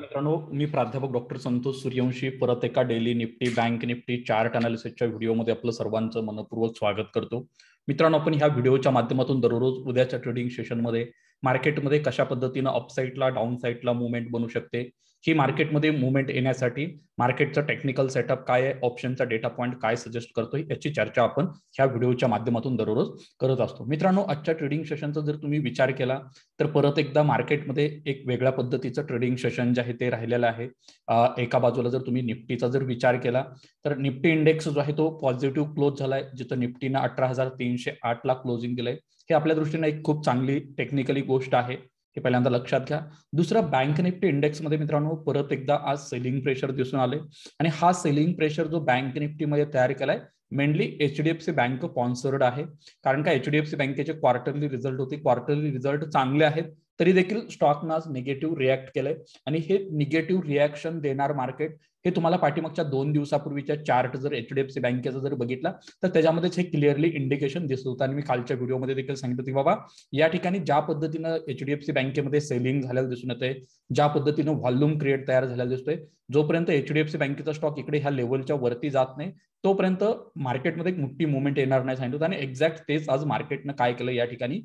मित्रांनो मी प्राध्यापक डॉक्टर संतोष सूर्यवंशी परत एका daily Nifty bank Nifty chart अनालिसिसच्या व्हिडिओमध्ये आपलं सर्वांचं मनपूर्वक स्वागत करतो मित्रांनो आपण ह्या व्हिडिओच्या माध्यमातून दररोज उद्याच्या ट्रेडिंग सेशनमध्ये मार्केटमध्ये कशा पद्धतीनं अपसाईडला डाऊन साईडला मुवमेंट बनू शकते ही मार्केटमध्ये मुवमेंट येण्यासाठी मार्केटचं टेक्निकल सेटअप काय आहे ऑप्शनचा डेटा पॉईंट काय सजेस्ट करतोय याची चर्चा आपण ह्या व्हिडिओच्या माध्यमातून दररोज करत असतो मित्रांनो आजच्या ट्रेडिंग सेशनचा जर तुम्ही विचार केला तर परत एकदा मार्केटमध्ये एक वेगळ्या पद्धतीचं ट्रेडिंग सेशन जे आहे ते राहिलेलं आहे एका बाजूला जर तुम्ही निफ्टीचा जर विचार केला तर निफ्टी इंडेक्स जो आहे तो पॉझिटिव्ह क्लोज झालाय जिथं निफ्टीनं अठरा हजार तीनशे आठ ला क्लोजिंग दिलंय हे आपल्या दृष्टीने एक खूप चांगली टेक्निकली गोष्ट आहे हे पहिल्यांदा लक्षात घ्या दुसरा बँक निफ्टी इंडेक्समध्ये मित्रांनो परत एकदा आज सेलिंग प्रेशर दिसून आले आणि हा सेलिंग प्रेशर जो बँक निफ्टीमध्ये तयार केलाय मेनली एचडीएफसी बँक स्पॉन्सर्ड आहे कारण का एचडीएफसी बँकेचे क्वार्टरली रिझल्ट होते क्वार्टरली रिझल्ट चांगले आहेत तरी देखील स्टॉकनं आज निगेटिव्ह रिॲक्ट केलंय आणि हे निगेटिव्ह रिॲक्शन देणार मार्केट हे तुम्हाला पाठीमागच्या दोन दिवसापूर्वीच्या चार्ट जर एच डी एफ सी बँकेचा जर बघितला तर त्याच्यामध्येच हे क्लिअरली इंडिकेशन दिसत होतं आणि मी कालच्या व्हिडिओमध्ये देखील सांगितलं की बाबा या ठिकाणी ज्या पद्धतीनं एच डी एफ सी बँकेमध्ये सेलिंग झाल्याला दिसून येते ज्या पद्धतीनं व्हॉल्यूम क्रिएट तयार झालेला दिसतोय जोपर्यंत एच डी एफ सी बँकेचा स्टॉक इकडे ह्या लेवलच्या वरती जात नाही तोपर्यंत मार्केटमध्ये एक मोठी मुवमेंट येणार नाही सांगितलं आणि एक्झॅक्ट तेच आज मार्केटनं काय केलं या ठिकाणी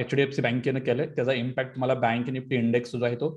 एच डी एफ सी बँकेनं केलं त्याचा इम्पॅक्ट तुम्हाला बँक निफ्टी इंडेक्स सुद्धा तो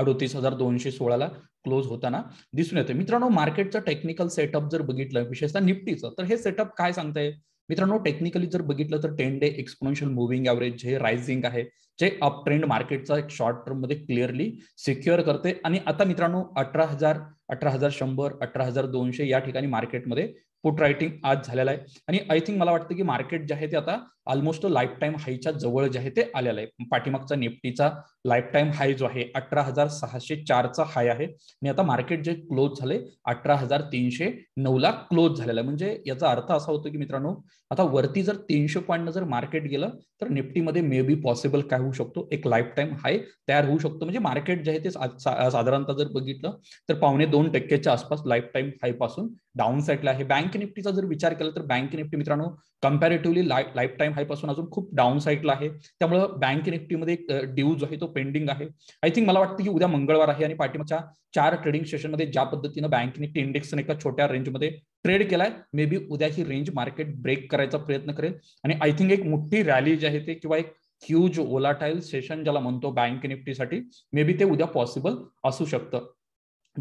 अडोतीस हजार दोनशे सोळाला क्लोज होताना दिसून येते मित्रांनो मार्केटचं टेक्निकल सेटअप जर बघितलं विशेषतः निफ्टीचं तर हे सेटअप काय सांगताय मित्रांनो टेक्निकली जर बघितलं तर ten day exponential moving average हे रायझिंग आहे जे अप ट्रेंड मार्केटचा एक शॉर्ट टर्म मध्ये क्लिअरली सिक्युअर करते आणि आता मित्रांनो अठरा हजार अठरा हजार शंभर अठरा हजार दोनशे या ठिकाणी मार्केटमध्ये पुट रायटिंग आज झालेला आहे आणि आय थिंक मला वाटतं की मार्केट जे आहे ते आता ऑलमोस्ट लाईफ टाईम हायच्या जवळ जे आहे ते आलेलं आहे पाठीमागचा निफ्टीचा लाईफ टाईम हाय जो आहे अठरा हजार सहाशे चारचा हाय आहे आणि आता मार्केट जे क्लोज झाले अठरा हजार तीनशे नऊला क्लोज झालेला आहे म्हणजे याचा अर्थ असा होतो की मित्रांनो आता वरती जर तीनशे पॉईंट जर मार्केट गेलं तर निफ्टीमध्ये मे बी पॉसिबल काय होऊ शकतो एक लाईफ टाईम हाय तयार होऊ शकतो म्हणजे मार्केट जे आहे ते साधारणतः जर बघितलं तर पावणे दोन टक्क्याच्या आसपास लाईफ टाईम हायपासून पासून डाऊन साईडला आहे बँक बँक निफ्टीचा जर विचार केला तर बँक निफ्टी मित्रांनो कम्पॅरेटिव्हली लाईफ टाईम हायपासून अजून खूप डाऊन साईडला आहे त्यामुळे बँक निफ्टीमध्ये एक ड्यू जो आहे तो पेंडिंग आहे आय थिंक मला वाटतं की उद्या मंगळवार आहे आणि पाठीमागच्या चार ट्रेडिंग सेशनमध्ये ज्या पद्धतीनं बँक निफ्टी इंडेक्सने एका छोट्या रेंजमध्ये ट्रेड केलाय मे बी उद्या ही रेंज मार्केट ब्रेक करायचा प्रयत्न करेल आणि आय थिंक एक मोठी रॅली जी आहे ते किंवा एक ह्यूज ओलाटाईल सेशन ज्याला म्हणतो बँक निफ्टीसाठी मे बी ते उद्या पॉसिबल असू शकतं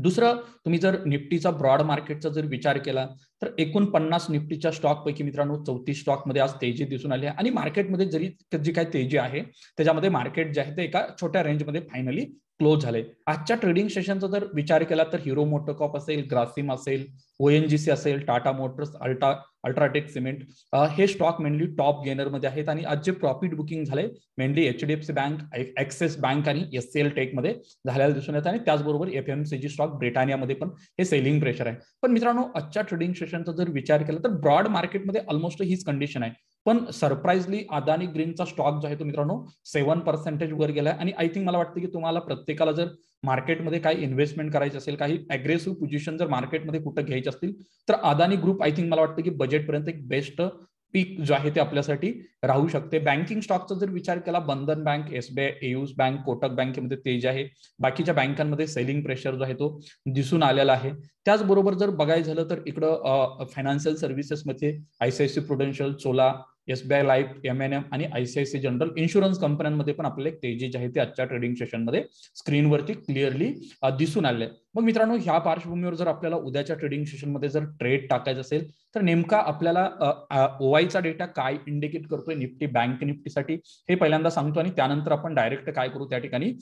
दुसरं तुम्ही जर निफ्टीचा ब्रॉड मार्केटचा जर विचार केला तर एकूण पन्नास निफ्टीच्या स्टॉकपैकी मित्रांनो चौतीस स्टॉकमध्ये आज तेजी दिसून आली आहे आणि मार्केटमध्ये जरी जी काही तेजी आहे त्याच्यामध्ये मार्केट जे आहे ते एका छोट्या रेंजमध्ये फायनली क्लोज झाले आजच्या ट्रेडिंग सेशनचा जर विचार केला तर हिरो मोटरकॉप असेल ग्रासिम असेल ओएनजीसी असेल Tata motors ultra UltraTech cement हे स्टॉक मेनली टॉप गेनरमध्ये आहेत आणि आज जे प्रॉफिट बुकिंग झाले mainly HDFC bank Axis bank आणि एस सी एल टेकमध्ये झाल्याला दिसून येत आणि त्याचबरोबर F M C G stock ब्रिटानियामध्ये पण हे सेलिंग प्रेशर आहे पण मित्रांनो आजच्या ट्रेडिंग सेशनचा जर विचार केला तर ब्रॉड मार्केटमध्ये ऑलमोस्ट हीच कंडिशन आहे पण सरप्राईजली अदानी ग्रीनचा स्टॉक जो आहे तो मित्रांनो सेव्हन पर्सेंटेज वर गेलाय आणि आय थिंक मला वाटतं की तुम्हाला प्रत्येकाला जर मार्केटमध्ये काही इन्व्हेस्टमेंट करायची असेल काही अग्रेसिव्ह पोझिशन जर मार्केटमध्ये कुठं घ्यायचे असतील तर अदानी ग्रुप आय थिंक मला वाटतं की बजेटपर्यंत एक बेस्ट पीक जो आहे ते आपल्यासाठी राहू शकते बँकिंग स्टॉकचा जर विचार केला बंधन बँक एसबीआय एयूस बँक कोटक बँकेमध्ये तेज आहे बाकीच्या बँकांमध्ये सेलिंग प्रेशर जो आहे तो दिसून आलेला आहे त्याचबरोबर जर बघायचं झालं तर इकडं फायनान्शियल सर्व्हिसेसमध्ये ICICI Prudential Chola SBI life M and M आणि आयसीआयसी जनरल इन्शुरन्स कंपन्यांमध्ये पण आपल्याला एक तेजी जी आहे ते आजच्या ट्रेडिंग सेशनमध्ये स्क्रीनवरती क्लिअरली दिसून आले मग मित्रांनो ह्या पार्श्वभूमीवर जर आपल्याला उद्याच्या ट्रेडिंग सेशनमध्ये जर ट्रेड टाकायचं असेल तर नेमका आपल्याला ओआयचा डेटा काय इंडिकेट करतोय निफ्टी बँक निफ्टीसाठी हे पहिल्यांदा सांगतो आणि त्यानंतर आपण डायरेक्ट काय करू त्या ठिकाणी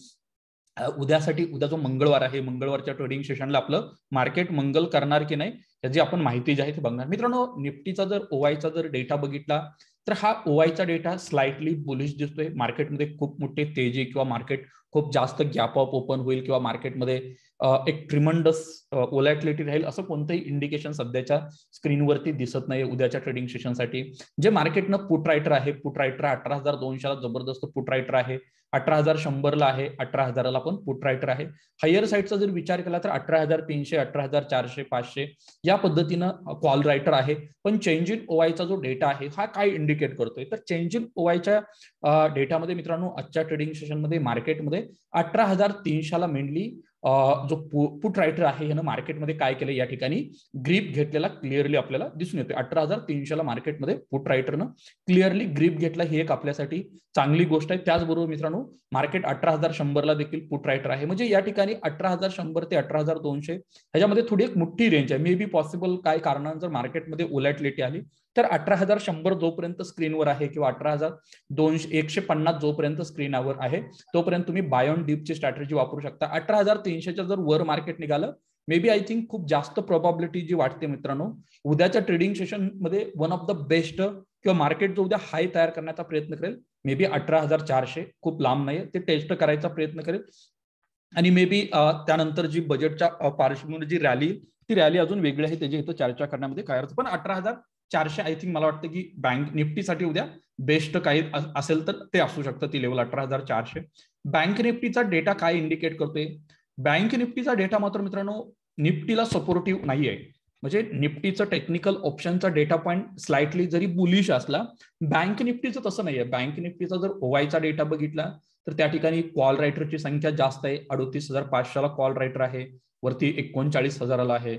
उद्यासाठी उद्या जो मंगळवार आहे मंगळवारच्या ट्रेडिंग सेशनला आपलं मार्केट मंगल करणार की नाही त्याची आपण माहिती जी आहे ती बघणार मित्रांनो निफ्टीचा जर ओआयचा जर डेटा बघितला तर हा ओवायचा डेटा स्लाइटली बुलिश दिसतोय मार्केटमध्ये खूप मोठे तेजी किंवा मार्केट खूप जास्त गॅप अप ओपन होईल किंवा मार्केटमध्ये एक ट्रिमंडस ओलॅटलिटी राहील असं कोणतंही इंडिकेशन सध्याच्या स्क्रीनवरती दिसत नाही उद्याच्या ट्रेडिंग सेशनसाठी जे मार्केटनं पुट रायटर आहे पुट रायटर अठरा हजार दोनशेला जबरदस्त पुट रायटर आहे अठरा हजार शंभरला आहे अठरा हजाराला पण पुट रायटर आहे हायर साईडचा जर विचार केला तर अठरा हजार तीनशे अठरा हजार चारशे पाचशे या पद्धतीनं कॉल रायटर आहे पण चेंज इन ओआयचा जो डेटा आहे हा काय इंडिकेट करतोय तर चेंज इन ओआयच्या डेटामध्ये मित्रांनो आजच्या ट्रेडिंग सेशनमध्ये मार्केटमध्ये अठरा हजार तीनशेला मेनली जो पुट रायटर आहे ह्यानं मार्केटमध्ये काय केलं या ठिकाणी ग्रीप घेतलेला क्लिअरली आपल्याला दिसून येतो अठरा हजार तीनशेला मार्केटमध्ये पुट रायटरनं क्लिअरली ग्रीप घेतला ही एक आपल्यासाठी चांगली गोष्ट आहे त्याचबरोबर मित्रांनो मार्केट अठरा हजार शंभरला देखील पुट रायटर आहे म्हणजे या ठिकाणी अठरा हजार शंभर ते अठरा हजार दोनशे ह्याच्यामध्ये थोडी एक मोठी रेंज आहे मे बी पॉसिबल काय कारणांतर मार्केटमध्ये ओलॅटलिटी आली तर अठरा हजार शंभर जोपर्यंत स्क्रीनवर आहे किंवा अठरा हजार दोनशे एकशे पन्नास जोपर्यंत स्क्रीनवर आहे तोपर्यंत तुम्ही बायोन डीपची स्ट्रॅटेजी वापरू शकता अठरा हजार तीनशेच्या जर वर मार्केट निघालं मे बी आय थिंक खूप जास्त प्रॉबॅबिलिटी जी वाटते मित्रांनो उद्याच्या ट्रेडिंग सेशन मध्ये वन ऑफ द बेस्ट किंवा मार्केट जो उद्या हाय तयार करण्याचा प्रयत्न करेल मे बी अठरा हजार चारशे खूप लांब नाहीये ते टेस्ट करायचा प्रयत्न करेल आणि मे बी त्यानंतर जी बजेटच्या पार्श्वभूमीवर जी रॅली ती रॅली अजून वेगळी आहे त्याची इथं चर्चा करण्यामध्ये काय अर्थ पण अठरा हजार चारशे आय थिंक मला वाटतं की बँक निफ्टीसाठी उद्या बेस्ट काही असेल तर ते असू शकतं ती लेवल अठरा हजार चारशे बँक निफ्टीचा डेटा काय इंडिकेट करतोय बँक निफ्टीचा डेटा मात्र मित्रांनो निफ्टीला सपोर्टिव्ह नाहीये म्हणजे निफ्टीचं टेक्निकल ऑप्शनचा डेटा पॉईंट स्लाइटली जरी बुलिश असला बँक निफ्टीचं तसं नाहीये बँक निफ्टीचा जर ओवायचा डेटा बघितला तर त्या ठिकाणी कॉल रायटरची संख्या जास्त आहे अडतीस हजार पाचशेला कॉल रायटर आहे वरती एकोणचाळीस हजाराला आहे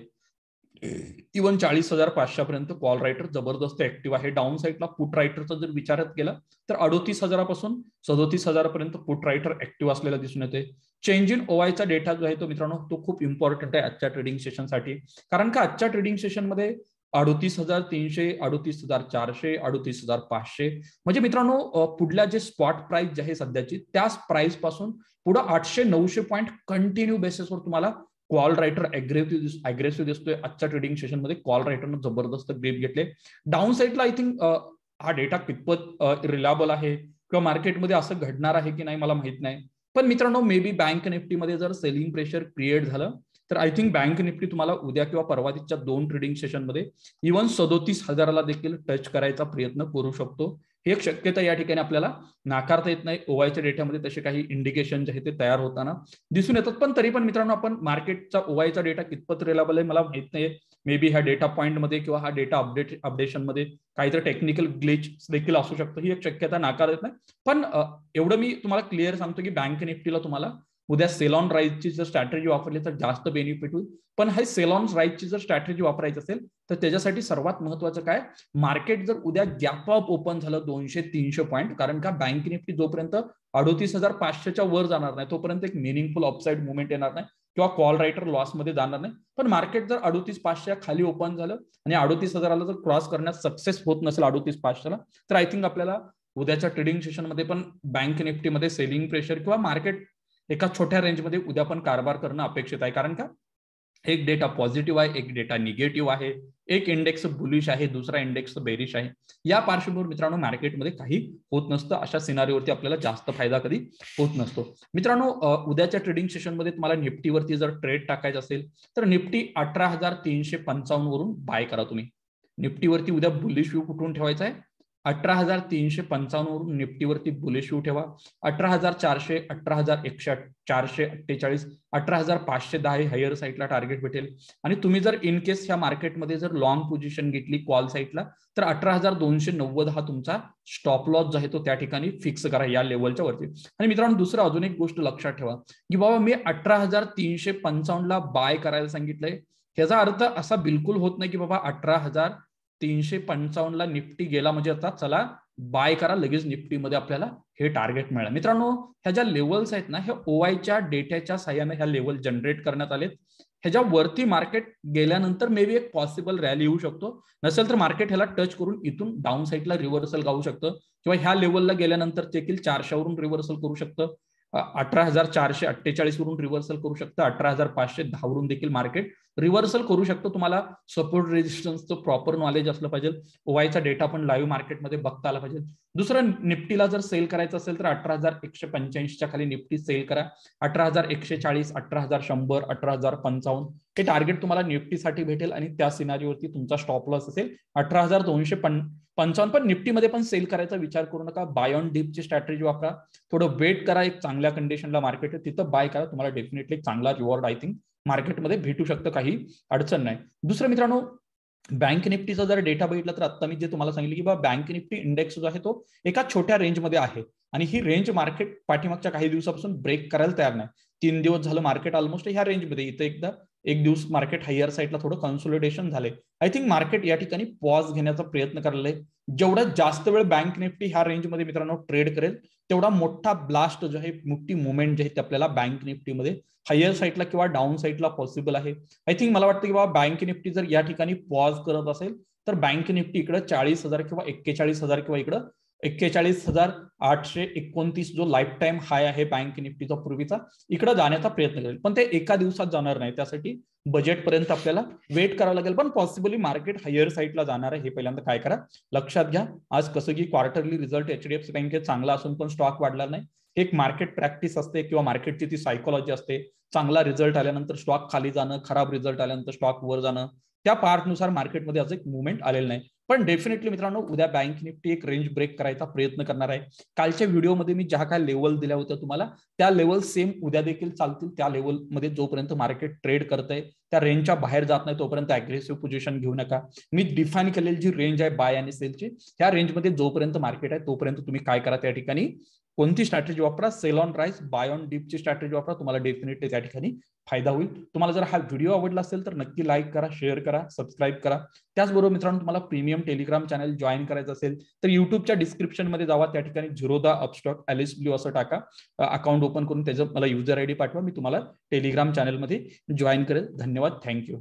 इवन चाळीस हजार पर्यंत कॉल रायटर जबरदस्त ऍक्टिव्ह आहे डाऊन साईडला पुट रायटरचा जर विचारत गेला तर अडोतीस हजारापासून सदोतीस हजारापर्यंत पुट रायटर ऍक्टिव्ह असलेला दिसून येते चेंज इन ओवायचा डेटा जो आहे तो मित्रांनो तो खूप इम्पॉर्टंट आहे आजच्या ट्रेडिंग सेशनसाठी कारण का आजच्या ट्रेडिंग सेशनमध्ये अडोतीस हजार तीनशे अडोतीस हजार चारशे अडोतीस हजार पाचशे म्हणजे मित्रांनो पुढल्या जे स्पॉट प्राइस जे आहे सध्याची त्याच प्राइस पासून पुढे आठशे नऊशे पॉईंट कंटिन्यू बेसिसवर तुम्हाला कॉल रायटर अग्रेसिव्ह अग्रेसिव्ह दिसतोय आजच्या ट्रेडिंग सेशन मध्ये कॉल रायटरनं जबरदस्त ग्रेप घेतले डाऊन साईडला आय थिंक हा डेटा कितपत रिलायबल आहे किंवा मार्केटमध्ये असं घडणार आहे की नाही मला माहित नाही पण मित्रांनो मे बी बँक निफ्टीमध्ये जर सेलिंग प्रेशर क्रिएट झालं तर आय थिंक बँक निफ्टी तुम्हाला उद्या किंवा परवाच्या दोन ट्रेडिंग सेशनमध्ये इव्हन सदोतीस हजाराला देखील टच करायचा प्रयत्न करू शकतो एक शक्यता या ठिकाणी आपल्याला नाकारता येत नाही ओवायच्या डेटामध्ये तसे काही इंडिकेशन जे आहे ते तयार होताना दिसून येतात पण तरी पण मित्रांनो आपण मार्केटचा ओवायचा डेटा कितपत रिलेबल आहे मला माहित नाही मे बी ह्या डेटा पॉईंटमध्ये किंवा हा डेटा अपडेट अपडेशनमध्ये काहीतरी टेक्निकल ग्लिच देखील असू शकतो ही एक शक्यता नाकारत येत नाही पण एवढं मी तुम्हाला क्लिअर सांगतो की बँक निफ्टीला तुम्हाला उद्या सेलॉन राईजची जर स्ट्रॅटर्जी वापरली तर जास्त बेनिफिट होईल पण हे सेलॉन राईजची जर स्ट्रॅटर्जी वापरायची असेल तर त्याच्यासाठी सर्वात महत्वाचं काय मार्केट जर उद्या गॅप अप ओपन झालं दोनशे तीनशे पॉईंट कारण का बँक निफ्टी जोपर्यंत अडोतीस हजार पाचशेच्या वर जाणार नाही तोपर्यंत एक मिनिंगफुल अपसाईड मुवमेंट येणार नाही किंवा कॉल रायटर लॉसमध्ये जाणार नाही पण मार्केट जर अडोतीस पाचशे खाली ओपन झालं आणि अडोतीस हजाराला जर क्रॉस करण्यात सक्सेस होत नसेल अडोतीस पाचशेला तर आय थिंक आपल्याला उद्याच्या ट्रेडिंग सेशनमध्ये पण बँक निफ्टीमध्ये सेलिंग प्रेशर किंवा मार्केट एका छोट्या रेंजमध्ये उद्या पण कारभार करणं अपेक्षित आहे कारण का एक डेटा पॉझिटिव्ह आहे एक डेटा निगेटिव्ह आहे एक इंडेक्स बुलिश आहे दुसरा इंडेक्स बेरिश आहे या पार्श्वभूमीवर मित्रांनो मार्केटमध्ये काही होत नसतं अशा सिनारीवरती आपल्याला जास्त फायदा कधी होत नसतो मित्रांनो उद्याच्या ट्रेडिंग सेशनमध्ये तुम्हाला निफ्टीवरती जर ट्रेड टाकायचा असेल तर निफ्टी अठरा हजार तीनशे पंचावन्न वरून बाय करा तुम्ही निफ्टीवरती उद्या बुलिश व्यू कुठून ठेवायचा आहे अठरा हजार तीनशे पंचावन्न वरून निफ्टीवरती बुलेशिव ठेवा अठरा हजार चारशे अठरा हजार एकशे चारशे अठ्ठेचाळीस अठरा हजार पाचशे दहा हे हायर साईडला टार्गेट भेटेल आणि तुम्ही जर इन केस ह्या मार्केटमध्ये जर लॉंग पोझिशन घेतली कॉल साईडला तर अठरा हजार दोनशे नव्वद हा तुमचा स्टॉप लॉस जो आहे तो त्या ठिकाणी फिक्स करा या लेवलच्या वरती आणि मित्रांनो दुसरं अजून एक गोष्ट लक्षात ठेवा की बाबा मी अठरा हजार तीनशे पंचावन्नला बाय करायला सांगितलंय ह्याचा अर्थ असा बिलकुल होत नाही की बाबा अठरा हजार तीनशे पंचावन्नला निफ्टी गेला म्हणजे आता चला बाय करा लगेच निफ्टीमध्ये आपल्याला हे टार्गेट मिळालं मित्रांनो ह्या ज्या लेवल्स आहेत ना हे ओआयच्या डेटाच्या सहाय्याने ह्या लेवल जनरेट करण्यात आलेत ह्याच्या वरती मार्केट गेल्यानंतर मे बी एक पॉसिबल रॅली येऊ शकतो नसेल तर मार्केट ह्याला टच करून इथून डाऊन साईडला रिव्हर्सल गाऊ शकतं किंवा ह्या लेवलला गेल्यानंतर देखील चारशेवरून रिव्हर्सल करू शकतं अठरा हजार चारशे अठ्ठेचाळीस वरून रिव्हर्सल करू शकतं अठरा हजार पाचशे दहा वरून देखील मार्केट रिव्हर्सल करू शकतो तुम्हाला सपोर्ट रेजिस्टन्सचं प्रॉपर नॉलेज असलं पाहिजे ओवायचा डेटा पण लाईव्ह मार्केटमध्ये बघता आला पाहिजे दुसरं निफ्टीला जर सेल करायचं असेल तर अठरा हजार एकशे पंच्याऐंशीच्या खाली निफ्टी सेल करा अठरा हजार एकशे चाळीस अठरा हजार शंभर अठरा हजार पंचावन्न हे टार्गेट तुम्हाला निफ्टीसाठी भेटेल आणि त्या सिनारीवरती तुमचा स्टॉप लॉस असेल अठरा हजार दोनशे पंचावन्न पण निफ्टीमध्ये पण सेल करायचा विचार करू नका बाय ऑन डीप ची स्ट्रॅटेजी वापरा थोडं वेट करा एक चांगल्या कंडिशनला मार्केट तिथं बाय करा तुम्हाला डेफिनेटली चांगला रिवॉर्ड आय थिंक मार्केटमध्ये भेटू शकतं काही अडचण नाही दुसरं मित्रांनो बँक निफ्टीचा जर डेटा बघितला तर आता मी जे तुम्हाला सांगितलं की बा बँक निफ्टी इंडेक्स जो आहे तो एका छोट्या रेंजमध्ये आहे आणि ही रेंज मार्केट पाठीमागच्या काही दिवसापासून ब्रेक करायला तयार नाही तीन दिवस झालं मार्केट ऑलमोस्ट ह्या रेंजमध्ये इथं एकदा एक दिवस मार्केट हायर साईडला थोडं कन्सोलिडेशन झाले आय थिंक मार्केट या ठिकाणी पॉज घेण्याचा प्रयत्न करायला जेवढा जास्त वेळ बँक निफ्टी ह्या रेंजमध्ये मित्रांनो ट्रेड करेल तेवढा मोठा ब्लास्ट जो आहे मोठी मुवमेंट जे आहे ते आपल्याला बँक निफ्टीमध्ये हायर साईडला किंवा डाऊन साईडला पॉसिबल आहे आय थिंक मला वाटतं की बाबा बँक निफ्टी जर या ठिकाणी पॉज करत असेल तर बँक निफ्टी इकडे चाळीस हजार किंवा एक्केचाळीस हजार किंवा इकडं एक्केचाळीस हजार आठशे एकोणतीस जो लाईफ टाईम हाय आहे बँक निफ्टीचा पूर्वीचा इकडे जाण्याचा प्रयत्न करेल पण ते एका दिवसात जाणार नाही त्यासाठी बजेट पर्यंत आपल्याला वेट करावं लागेल पण पॉसिबली मार्केट हायर साईडला जाणार आहे हे पहिल्यांदा काय करा लक्षात घ्या आज कसं की क्वार्टरली रिझल्ट एचडीएफसी बँकेत चांगला असून पण स्टॉक वाढला नाही एक मार्केट प्रॅक्टिस असते किंवा मार्केटची ती सायकोलॉजी असते चांगला रिझल्ट आल्यानंतर स्टॉक खाली जाणं खराब रिझल्ट आल्यानंतर स्टॉक वर जाणं त्या पार्टनुसार मार्केटमध्ये आज एक मुवमेंट आलेलं नाही पण डेफिनेटली मित्रांनो उद्या बँक निफ्टी एक रेंज ब्रेक करायचा प्रयत्न करणार आहे कालच्या व्हिडिओमध्ये मी ज्या काय लेवल दिल्या होत्या तुम्हाला त्या लेवल सेम उद्या देखील चालतील त्या लेवलमध्ये जोपर्यंत मार्केट ट्रेड करत आहे त्या रेंजच्या बाहेर जात नाही तोपर्यंत अग्रेसिव्ह पोझिशन घेऊ नका मी डिफाईन केलेली जी रेंज आहे बाय आणि सेलची त्या रेंजमध्ये जोपर्यंत मार्केट आहे तोपर्यंत तुम्ही काय करा त्या ठिकाणी कोणती स्ट्रॅटेजी वापरा sell on rise buy on डीपची स्ट्रॅटेजी वापरा तुम्हाला डेफिनेटली त्या ठिकाणी फायदा होईल तुम्हाला जर हा व्हिडिओ आवडला असेल तर नक्की लाईक करा शेअर करा सबस्क्राईब करा त्याचबरोबर मित्रांनो तुम्हाला प्रीमियम टेलिग्राम चॅनल जॉईन करायचं असेल तर युट्यूबच्या डिस्क्रिप्शनमध्ये जावा त्या ठिकाणी झिरोदा अपस्टॉक एलिस ब्ल्यू असं टाका अकाउंट ओपन करून त्याचं मला युजर आयडी पाठवा मी तुम्हाला टेलिग्राम चॅनलमध्ये जॉईन करेल धन्यवाद थँक्यू